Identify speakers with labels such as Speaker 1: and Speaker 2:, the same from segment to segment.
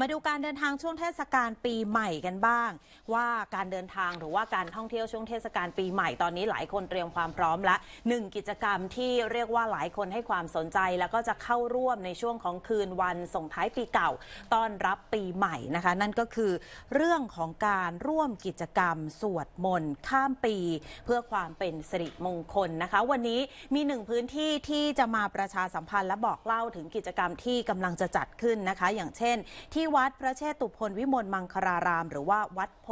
Speaker 1: มาดูการเดินทางช่วงเทศกาลปีใหม่กันบ้าง ว่าการเดินทางหรือว่าการท่องเที่ยวช่วงเทศกาลปีใหม่ตอนนี้หลายคนเตรียมความพร้อมละหนึ่งกิจกรรมที่เรียกว่าหลายคนให้ความสนใจแล้วก็จะเข้าร่วมในช่วงของคืนวัน ส่งท้ายปีเก่าต้อนรับปีใหม่นะคะนั่นก็คือ เรื่องของการร่วมกิจกรรม สวดมนต์ข้ามปี เพื่อความเป็นสิริมงคลนะคะ วันนี้มีหนึ่งพื้นที่ที่จะมาประชาสัมพันธ์และบอกเล่าถึงกิจกรรมที่กำลังจะจัดขึ้นนะคะ อย่างเช่นที่่วัดพระเชตุพนวิมลมังคลาราม หรือว่าวัดโพ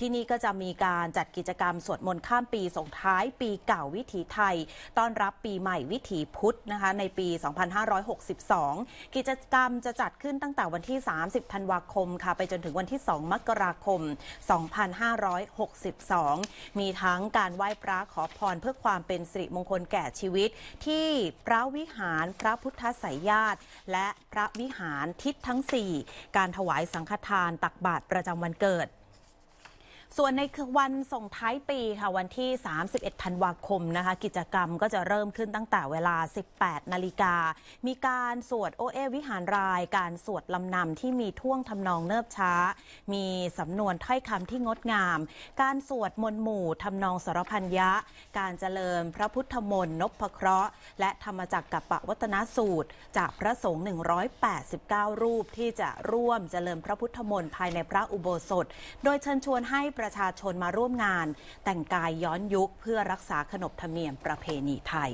Speaker 1: ที่นี่ก็จะมีการจัดกิจกรรมสวดมนต์ข้ามปีส่งท้ายปีเก่าวิถีไทย ต้อนรับปีใหม่วิถีพุทธนะคะในปี 2562 กิจกรรมจะจัดขึ้นตั้งแต่วันที่ 30 ธันวาคม ค่ะ ไปจนถึงวันที่ 2 มกราคม 2562 มีทั้งการไหว้พระขอพรเพื่อความเป็นสิริมงคลแก่ชีวิต ที่พระวิหารพระพุทธสายญาติและพระวิหารทิศทั้ง4การถวายสังฆทานตักบาตรประจำวันเกิดส่วนในวันส่งท้ายปีค่ะวันที่ 31ธันวาคมนะคะกิจกรรมก็จะเริ่มขึ้นตั้งแต่เวลา 18 นาฬิกา มีการสวดโอเอวิหารรายการสวดลำนำที่มีท่วงทำนองเนิบช้า มีสำนวนถ้อยคำที่งดงาม การสวดมนต์หมู่ทำนองสรพันยะ การเจริญพระพุทธมนต์นพเคราะห์ และธรรมจักรกับปวัตนสูตร จากพระสงฆ์189 รูปที่จะร่วมเจริญพระพุทธมนต์ภายในพระอุโบสถ โดยเชิญชวนให้ประชาชนมาร่วมงานแต่งกายย้อนยุคเพื่อรักษาขนบธรรมเนียมประเพณีไทย